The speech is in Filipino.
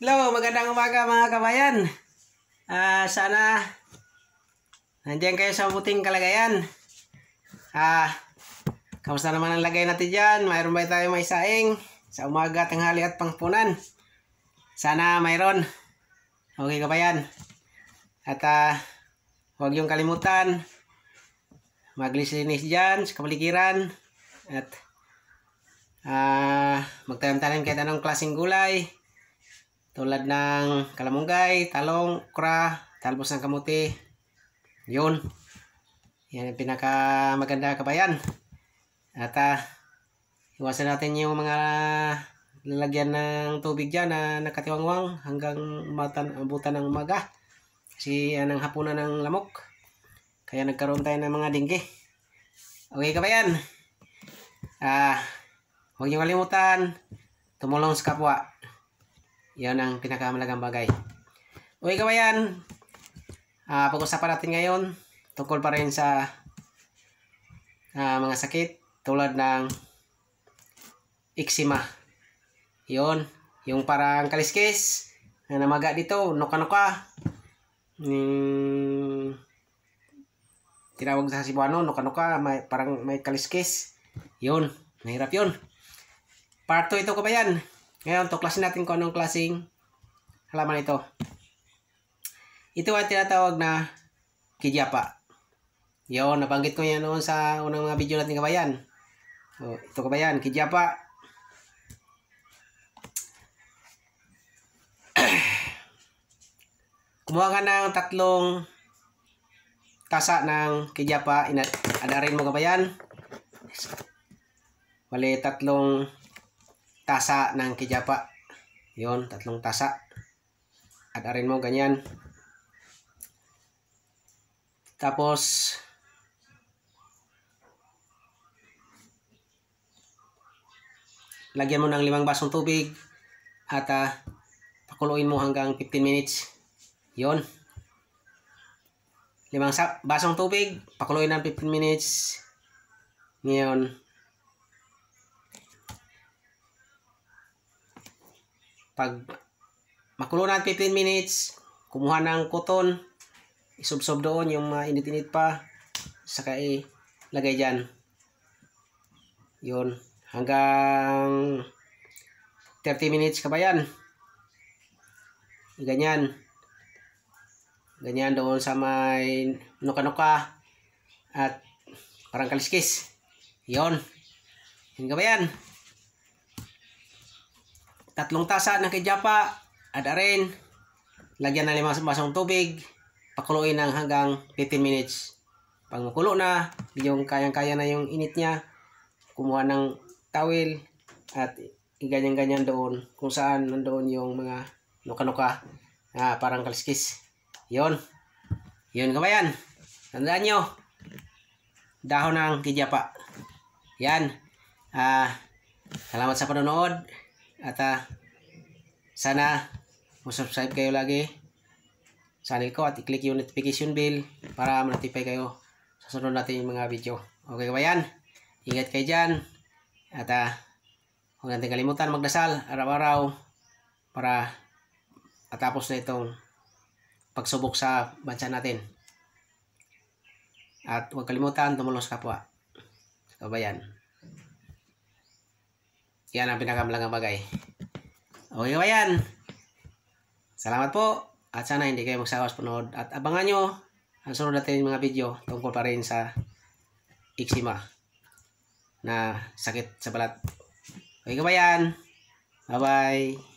Hello, magandang umaga mga kabayan. Uh, sana nandiyan kayo sa puting kalagayan. Ah, uh, kamusta naman ang lagay natin dyan? Mayroon ba tayo may saing sa umaga, tanghali at pangpunan? Sana mayroon. Okay kabayan. At uh, huwag yung kalimutan maglisinis dyan sa kapaligiran at uh, ah, magtanong-tanong kahit anong klaseng gulay tulad ng kalamunggay, talong, okra, talbos ng kamuti. Yun. Yan ang pinaka maganda kabayan. At uh, iwasan natin yung mga lalagyan ng tubig dyan na nakatiwangwang hanggang matan, abutan ng umaga. Kasi yan ang hapunan ng lamok. Kaya nagkaroon tayo ng mga dingge. Okay kabayan. Ah, uh, huwag niyo kalimutan tumulong sa kapwa. Yan ang pinakamalagang bagay. Okay kawayan, uh, ah, pag-usapan natin ngayon tungkol pa rin sa uh, mga sakit tulad ng eczema. Yun, yung parang kaliskis na namaga dito, nuka-nuka. Hmm, tinawag sa Cebuano, nuka-nuka, may, parang may kaliskis. Yun, nahirap yun. Part 2 ito kabayan. Ngayon, tuklasin natin kung anong klaseng halaman ito. Ito ay tinatawag na kidyapa. Yun, nabanggit ko yan noon sa unang mga video natin kabayan. So, ito kabayan, kidyapa. Kumuha ka ng tatlong tasa ng kidyapa. Adarin mo kabayan. Bali, tatlong tasa ng kijapa. Yon, tatlong tasa. Adarin mo ganyan. Tapos lagyan mo ng limang basong tubig at uh, pakuluin mo hanggang 15 minutes. Yon. Limang basong tubig, pakuluin ng 15 minutes. Ngayon, Pag makulo na 15 minutes, kumuha ng cotton, isubsob doon yung mga init-init pa, saka ilagay dyan. Yun, hanggang 30 minutes ka ba yan? Ganyan. Ganyan doon sa may nuka-nuka at parang kaliskis. Yun. Yan ba yan? tatlong tasa ng kejapa at aren lagyan na limang basong tubig pakuluin ng hanggang 15 minutes pag makulo na yung kayang-kaya na yung init niya kumuha ng tawil at iganyan-ganyan doon kung saan nandoon yung mga nuka-nuka ah, parang kaliskis yon yun kabayan tandaan nyo dahon ng kijapa yan ah, salamat sa panonood at uh, sana subscribe kayo lagi sa channel ko at i-click yung notification bell para ma-notify kayo sa sunod natin yung mga video. Okay ba yan? Ingat kayo dyan. At uh, huwag natin kalimutan magdasal araw-araw para matapos na itong pagsubok sa bansa natin. At huwag kalimutan tumulong sa kapwa. Ah. Kabayan. So, yan ang pinakamalang bagay. Okay ba yan? Salamat po. At sana hindi kayo magsawas punood. At abangan nyo ang sunod natin mga video tungkol pa rin sa eczema na sakit sa balat. Okay ka ba yan? Bye-bye.